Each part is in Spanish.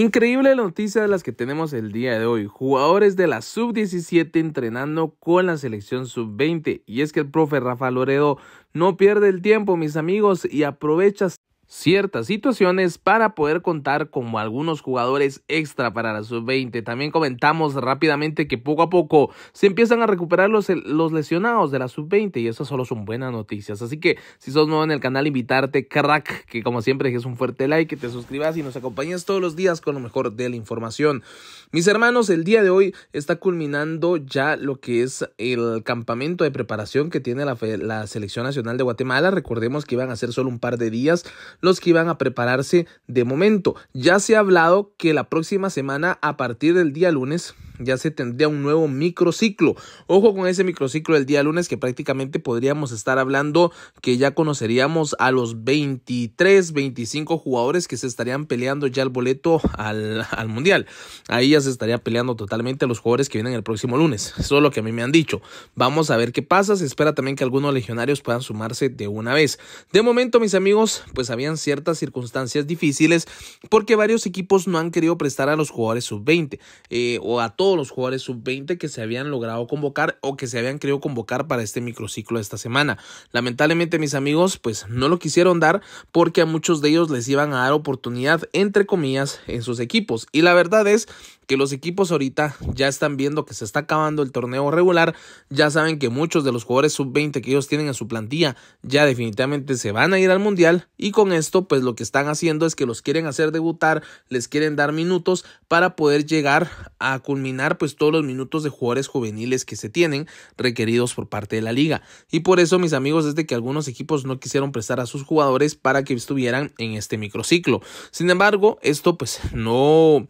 Increíble noticia de las que tenemos el día de hoy. Jugadores de la sub-17 entrenando con la selección sub-20. Y es que el profe Rafa Loredo no pierde el tiempo, mis amigos, y aprovecha ciertas situaciones para poder contar como algunos jugadores extra para la sub-20. También comentamos rápidamente que poco a poco se empiezan a recuperar los, los lesionados de la sub-20 y eso solo son buenas noticias. Así que si sos nuevo en el canal, invitarte, crack, que como siempre es un fuerte like, que te suscribas y nos acompañes todos los días con lo mejor de la información. Mis hermanos, el día de hoy está culminando ya lo que es el campamento de preparación que tiene la, la selección nacional de Guatemala. Recordemos que iban a ser solo un par de días los que iban a prepararse de momento. Ya se ha hablado que la próxima semana, a partir del día lunes, ya se tendría un nuevo microciclo. Ojo con ese microciclo del día lunes que prácticamente podríamos estar hablando que ya conoceríamos a los 23, 25 jugadores que se estarían peleando ya el boleto al, mundial. Ahí ya se estaría peleando totalmente a los jugadores que vienen el próximo lunes. Eso es lo que a mí me han dicho. Vamos a ver qué pasa. Se espera también que algunos legionarios puedan sumarse de una vez. De momento, mis amigos, pues habían ciertas circunstancias difíciles porque varios equipos no han querido prestar a los jugadores sub-20 eh, o a todos los jugadores sub-20 que se habían logrado convocar o que se habían querido convocar para este microciclo de esta semana. Lamentablemente mis amigos pues no lo quisieron dar porque a muchos de ellos les iban a dar oportunidad entre comillas en sus equipos y la verdad es que los equipos ahorita ya están viendo que se está acabando el torneo regular, ya saben que muchos de los jugadores sub-20 que ellos tienen en su plantilla ya definitivamente se van a ir al mundial y con esto pues lo que están haciendo es que los quieren hacer debutar, les quieren dar minutos para poder llegar a culminar pues todos los minutos de jugadores juveniles que se tienen requeridos por parte de la liga. Y por eso mis amigos desde que algunos equipos no quisieron prestar a sus jugadores para que estuvieran en este microciclo. Sin embargo, esto pues no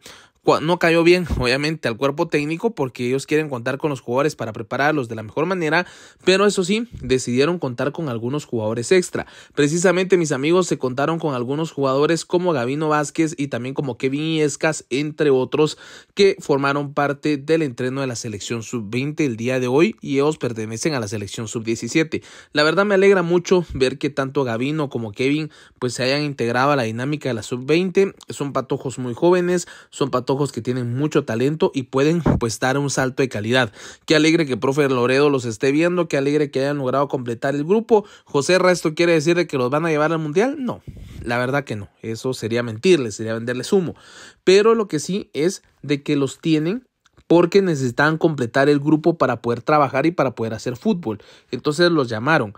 no cayó bien, obviamente, al cuerpo técnico porque ellos quieren contar con los jugadores para prepararlos de la mejor manera, pero eso sí, decidieron contar con algunos jugadores extra. Precisamente mis amigos se contaron con algunos jugadores como Gavino Vázquez y también como Kevin Iescas, entre otros, que formaron parte del entreno de la selección sub-20 el día de hoy y ellos pertenecen a la selección sub-17. La verdad me alegra mucho ver que tanto Gavino como Kevin pues se hayan integrado a la dinámica de la sub-20. Son patojos muy jóvenes, son patojos que tienen mucho talento y pueden pues dar un salto de calidad. Qué alegre que profe Loredo los esté viendo, qué alegre que hayan logrado completar el grupo. José Resto quiere decir de que los van a llevar al mundial? No, la verdad que no. Eso sería mentirles, sería venderles humo. Pero lo que sí es de que los tienen porque necesitan completar el grupo para poder trabajar y para poder hacer fútbol. Entonces los llamaron.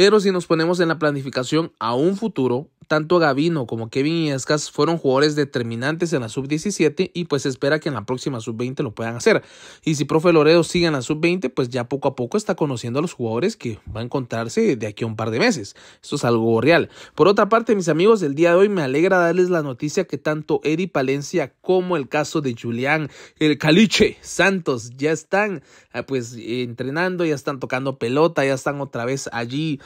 Pero si nos ponemos en la planificación a un futuro, tanto Gavino como Kevin Iescas fueron jugadores determinantes en la sub-17 y pues espera que en la próxima sub-20 lo puedan hacer. Y si Profe Loredo sigue en la sub-20, pues ya poco a poco está conociendo a los jugadores que va a encontrarse de aquí a un par de meses. Esto es algo real. Por otra parte, mis amigos, el día de hoy me alegra darles la noticia que tanto Eri Palencia como el caso de Julián, el Caliche Santos, ya están ah, pues entrenando, ya están tocando pelota, ya están otra vez allí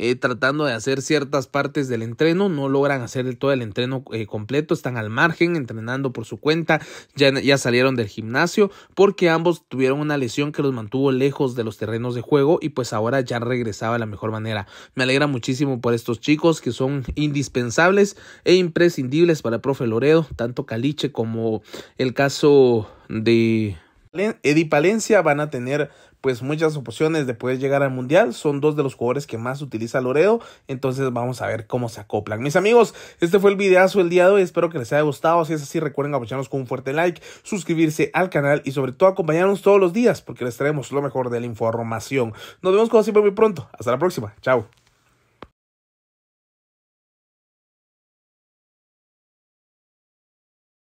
eh, tratando de hacer ciertas partes del entreno, no logran hacer todo el entreno eh, completo, están al margen, entrenando por su cuenta, ya, ya salieron del gimnasio, porque ambos tuvieron una lesión que los mantuvo lejos de los terrenos de juego y pues ahora ya regresaba de la mejor manera. Me alegra muchísimo por estos chicos que son indispensables e imprescindibles para el profe Loredo, tanto Caliche como el caso de Edipalencia Palencia van a tener pues muchas opciones de poder llegar al mundial. Son dos de los jugadores que más utiliza Loredo. Entonces vamos a ver cómo se acoplan. Mis amigos, este fue el videazo del día de hoy. Espero que les haya gustado. Si es así, recuerden apoyarnos con un fuerte like, suscribirse al canal y sobre todo acompañarnos todos los días porque les traemos lo mejor de la información. Nos vemos como siempre muy pronto. Hasta la próxima. Chao.